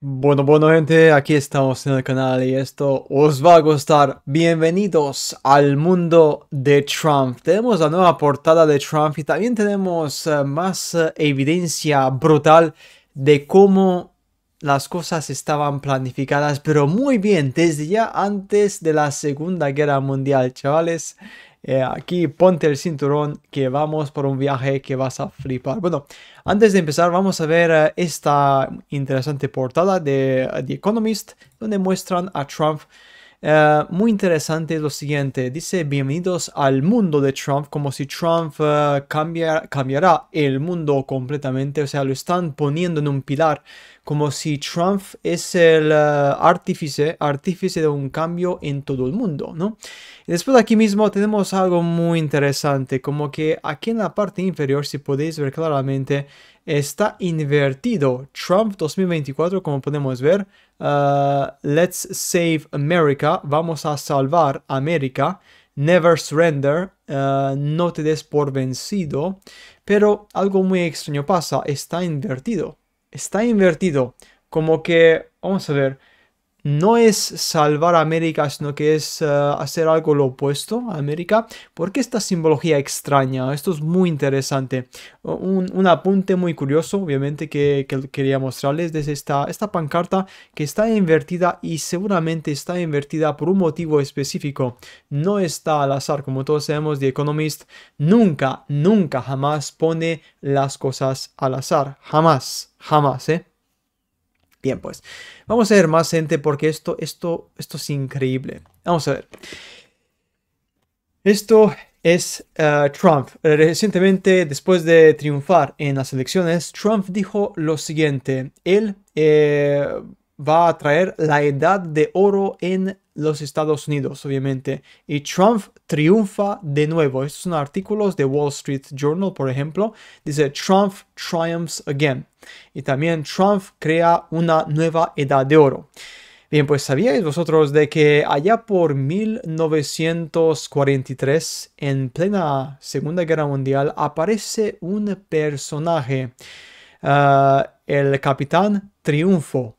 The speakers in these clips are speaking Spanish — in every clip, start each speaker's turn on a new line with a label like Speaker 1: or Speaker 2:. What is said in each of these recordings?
Speaker 1: Bueno, bueno gente, aquí estamos en el canal y esto os va a gustar. Bienvenidos al mundo de Trump. Tenemos la nueva portada de Trump y también tenemos eh, más eh, evidencia brutal de cómo las cosas estaban planificadas, pero muy bien, desde ya antes de la Segunda Guerra Mundial, chavales. Eh, aquí ponte el cinturón que vamos por un viaje que vas a flipar. Bueno, antes de empezar vamos a ver eh, esta interesante portada de eh, The Economist donde muestran a Trump. muy interesante lo siguiente, dice bienvenidos al mundo de Trump, como si Trump cambiara cambiará el mundo completamente, o sea, lo están poniendo en un pilar como si Trump es el eh, artífice, artífice de un cambio en todo el mundo, ¿no? Después aquí mismo tenemos algo muy interesante, como que aquí en la parte inferior, si podéis ver claramente, está invertido. Trump 2024, como podemos ver, eh, Let's Save America, vamos a salvar América, Never Surrender, eh, no te des por vencido, pero algo muy extraño pasa, está invertido está invertido. Como que, vamos a ver, no es salvar a América, sino que es eh, hacer algo lo opuesto a América. ¿Por qué esta simbología extraña? Esto es muy interesante. Un, apunte muy curioso, obviamente, que, que quería mostrarles desde esta, esta pancarta que está invertida y seguramente está invertida por un motivo específico. No está al azar, como todos sabemos, The Economist nunca, nunca, jamás pone las cosas al azar. Jamás, jamás, ¿eh? Bien, pues vamos a ver más gente porque esto, esto, esto es increíble. Vamos a ver. Esto es eh, Trump. Recientemente, después de triunfar en las elecciones, Trump dijo lo siguiente. Él eh, va a traer la edad de oro en los Estados Unidos, obviamente. Y Trump triunfa de nuevo. Estos son artículos de Wall Street Journal, por ejemplo. Dice Trump triumphs again. Y también Trump crea una nueva edad de oro. Bien, pues sabíais vosotros de que allá por 1943, en plena Segunda Guerra Mundial, aparece un personaje, ah, el capitán Triunfo,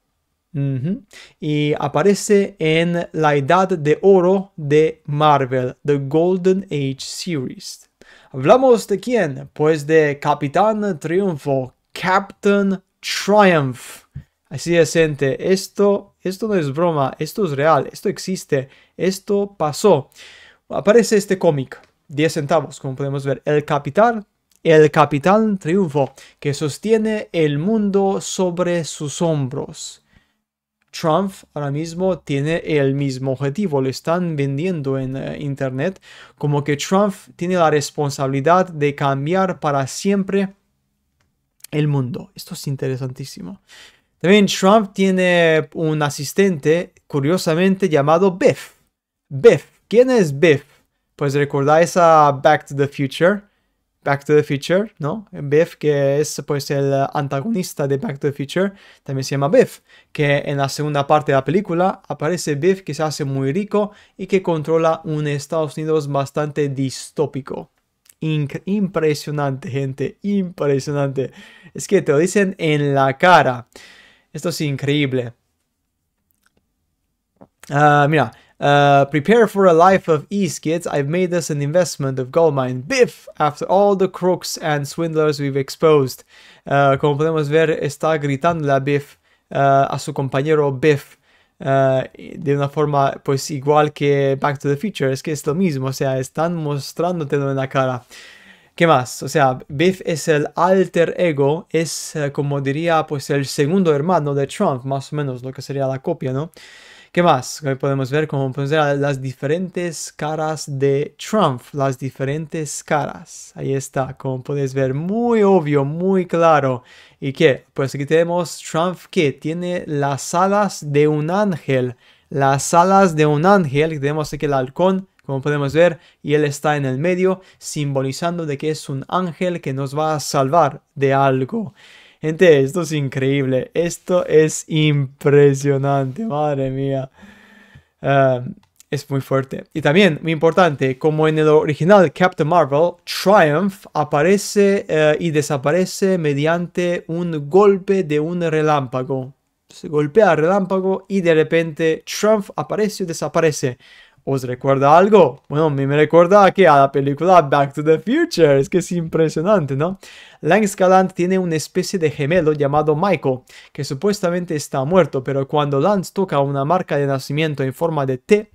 Speaker 1: y aparece en la edad de oro de Marvel, The Golden Age Series. ¿Hablamos de quién? Pues de Capitán Triunfo, Captain Triumph. Así es, gente. Esto, esto no es broma, esto es real, esto existe, esto pasó. Aparece este cómic, 10 centavos, como podemos ver. El Capitán el capitán triunfo que sostiene el mundo sobre sus hombros. Trump ahora mismo tiene el mismo objetivo, lo están vendiendo en eh, Internet como que Trump tiene la responsabilidad de cambiar para siempre el mundo. Esto es interesantísimo. También Trump tiene un asistente curiosamente llamado Biff. Biff. ¿Quién es Biff? Pues recordáis a Back to the Future Back to the Future, ¿no? Biff, que es pues el eh, antagonista de Back to the Future, también se llama Biff, que en la segunda parte de la película aparece Biff que se hace muy rico y que controla un Estados Unidos bastante distópico. impresionante, gente, impresionante. Es que te lo dicen en la cara. Esto es increíble. Ah, mira, Uh, prepare for a life of ease, kids. I've made this an investment of goldmine. Biff! After all the crooks and swindlers we've exposed. Uh, como podemos ver, está gritando a Biff, uh, a su compañero Biff, de una forma pues igual que Back to the Future. Es que es lo mismo, o sea, están mostrándotelo en la cara. ¿Qué más? O sea, Biff es el alter ego, es como diría pues el segundo hermano de Trump, más o menos lo que sería la copia, ¿no? ¿Qué más? Hoy podemos ver Como podemos ver las diferentes caras de Trump, las diferentes caras. Ahí está, como podéis ver, muy obvio, muy claro. ¿Y qué? Pues aquí tenemos Trump que tiene las alas de un ángel. Las alas de un ángel, tenemos aquí el halcón como podemos ver, y él está en el medio, simbolizando de que es un ángel que nos va a salvar de algo. Gente, esto es increíble. Esto es impresionante, madre mía. es muy fuerte. Y también, muy importante, como en el original Captain Marvel, Triumph aparece eh, y desaparece mediante un golpe de un relámpago. Se golpea el relámpago y de repente Triumph aparece y desaparece. ¿Os recuerda algo? Bueno, a mí me recuerda que a la película Back to the Future. Es que es impresionante, ¿no? Lance Galant tiene una especie de gemelo llamado Michael, que supuestamente está muerto, pero cuando Lance toca una marca de nacimiento en forma de T,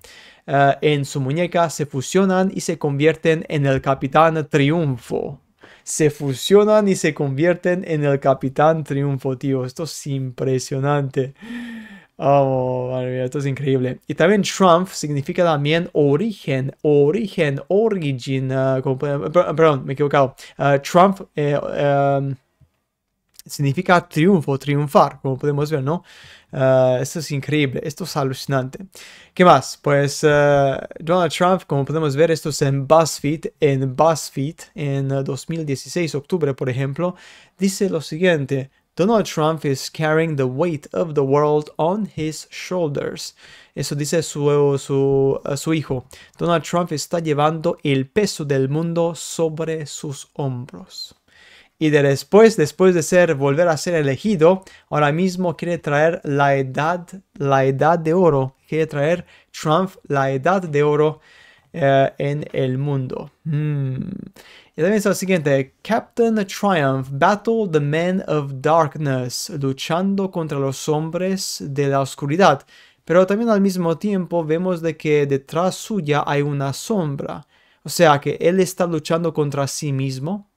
Speaker 1: eh, en su muñeca se fusionan y se convierten en el Capitán Triunfo se fusionan y se convierten en el Capitán Triunfo, tío. Esto es impresionante. Oh, madre mía, esto es increíble. Y también Trump significa también origen, origen, origin. Ah, ah, perdón, me he equivocado. Ah, Trump eh, em, significa triunfo, triunfar, como podemos ver, ¿no? esto es increíble, esto es alucinante. ¿Qué más? Pues Donald Trump, como podemos ver, esto es en BuzzFeed, en BuzzFeed, en 2016, octubre, por ejemplo, dice lo siguiente. Donald Trump is carrying the weight of the world on his shoulders. Eso dice eh, su, hijo. Donald Trump está llevando el peso del mundo sobre sus hombros. Y de después, después de ser, volver a ser elegido, ahora mismo quiere traer la edad, la edad de oro. Quiere traer Trump la edad de oro eh, en el mundo. Hmm. Y también lo siguiente, Captain Triumph, Battle the Men of Darkness, luchando contra los hombres de la oscuridad. Pero también al mismo tiempo vemos de que detrás suya hay una sombra. O sea que él está luchando contra sí mismo.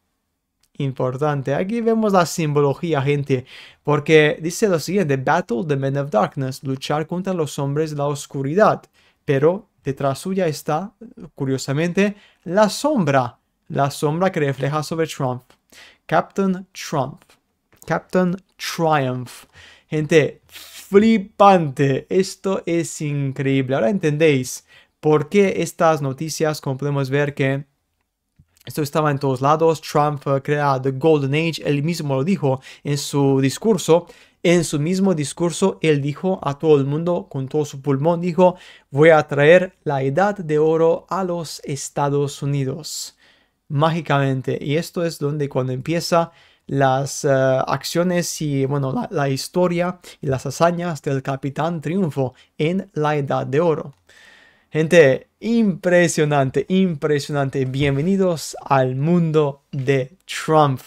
Speaker 1: Importante. Aquí vemos la simbología, gente. Porque dice lo siguiente, Battle the Men of Darkness, luchar contra los hombres de la oscuridad. Pero detrás suya está, curiosamente, la sombra la sombra que refleja sobre Trump. Captain Trump. Captain Triumph. Gente, flipante. Esto es increíble. Ahora entendéis por qué estas noticias, como podemos ver que esto estaba en todos lados. Trump eh, crea The Golden Age. Él mismo lo dijo en su discurso. En su mismo discurso, él dijo a todo el mundo, con todo su pulmón, dijo, voy a traer la edad de oro a los Estados Unidos mágicamente. Y esto es donde cuando empieza las eh, acciones y bueno, la, la, historia y las hazañas del capitán triunfo en la Edad de Oro. Gente, impresionante, impresionante. Bienvenidos al mundo de Trump.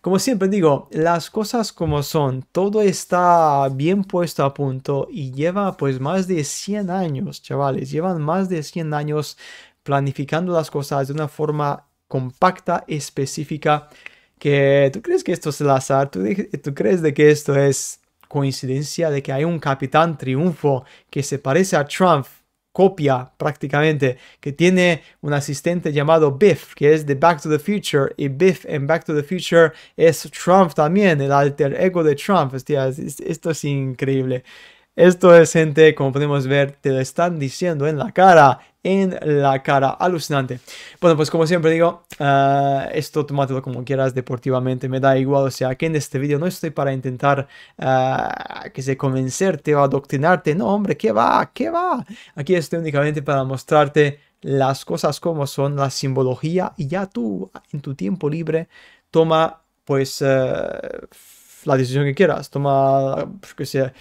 Speaker 1: Como siempre digo, las cosas como son, todo está bien puesto a punto y lleva pues más de 100 años, chavales, llevan más de 100 años planificando las cosas de una forma compacta, específica, que tú crees que esto es el azar, tú, crees de que esto es coincidencia, de que hay un capitán triunfo que se parece a Trump, copia prácticamente, que tiene un asistente llamado Biff, que es de Back to the Future, y Biff en Back to the Future es Trump también, el alter ego de Trump. esto es increíble. Esto es gente, como podemos ver, te lo están diciendo en la cara, en la cara, alucinante. Bueno, pues como siempre digo, eh, esto tómatelo como quieras deportivamente, me da igual, o sea, aquí en este vídeo no estoy para intentar, eh, que se convencerte o adoctrinarte, no hombre, ¿qué va? ¿Qué va? Aquí estoy únicamente para mostrarte las cosas como son, la simbología, y ya tú, en tu tiempo libre, toma, pues... Uh, la decisión que quieras. Toma, pues, que sea,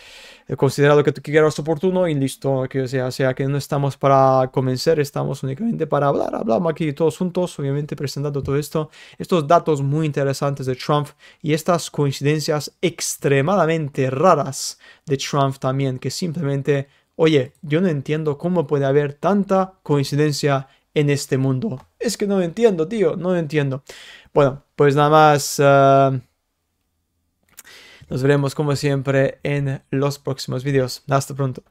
Speaker 1: eh, considerado lo que quieras oportuno y listo. Que sea, o sea que no estamos para convencer, estamos únicamente para hablar. Hablamos aquí todos juntos, obviamente presentando todo esto. Estos datos muy interesantes de Trump y estas coincidencias extremadamente raras de Trump también, que simplemente, oye, yo no entiendo cómo puede haber tanta coincidencia en este mundo. Es que no entiendo, tío, no entiendo. Bueno, pues nada más. Eh, nos veremos como siempre en los próximos videos. Hasta pronto.